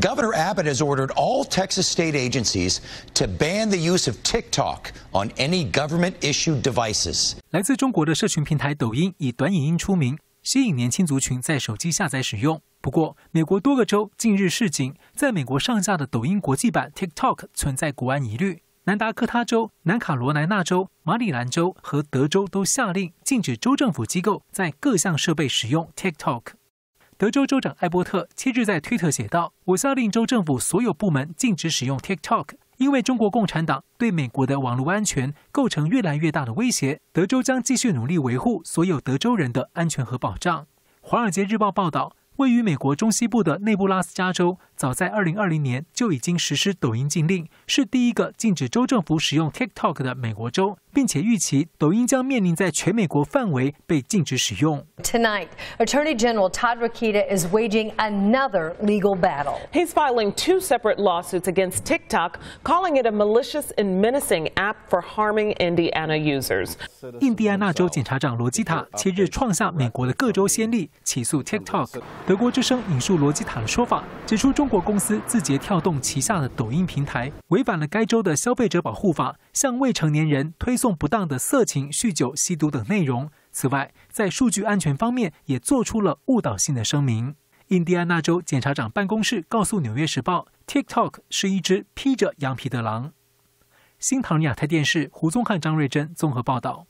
Governor Abbott has ordered all Texas state agencies to ban the use of TikTok on any government-issued devices。来自中国的社群平台抖音以短影音出名，吸引年轻族群在手机下载使用。不过，美国多个州近日示警，在美国上架的抖音国际版 TikTok 存在国安疑虑。南达科他州、南卡罗来纳州、马里兰州和德州都下令禁止州政府机构在各项设备使用 TikTok。德州州长艾伯特七日在推特写道：“我下令州政府所有部门禁止使用 TikTok，因为中国共产党对美国的网络安全构成越来越大的威胁。德州将继续努力维护所有德州人的安全和保障。”《华尔街日报》报道，位于美国中西部的内布拉斯加州。早在二零二零年就已经实施抖音禁令，是第一个禁止州政府使用 TikTok 的美国州，并且预期抖音将面临在全美国范围被禁止使用。Tonight, Attorney General Todd Rokita is waging another legal battle. He's filing two separate lawsuits against TikTok, calling it a malicious and menacing app for harming Indiana users. 安纳州检察长罗基塔七日创下美国的各州先例，起诉 TikTok。德国之声引述罗基塔的说法，指出中。中国公司字节跳动旗下的抖音平台违反了该州的消费者保护法，向未成年人推送不当的色情、酗酒、吸毒等内容。此外，在数据安全方面也做出了误导性的声明。印第安纳州检察长办公室告诉《纽约时报》，TikTok 是一只披着羊皮的狼。新唐人亚太电视，胡宗汉、张瑞珍综合报道。